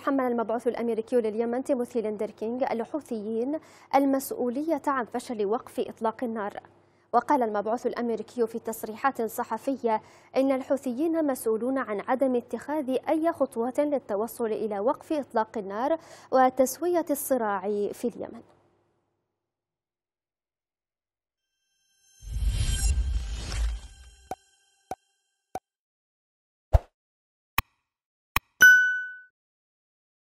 حمل المبعوث الأمريكي لليمن تيموثي ليندركينغ الحوثيين المسؤولية عن فشل وقف إطلاق النار وقال المبعوث الأمريكي في تصريحات صحفية إن الحوثيين مسؤولون عن عدم اتخاذ أي خطوة للتوصل إلى وقف إطلاق النار وتسوية الصراع في اليمن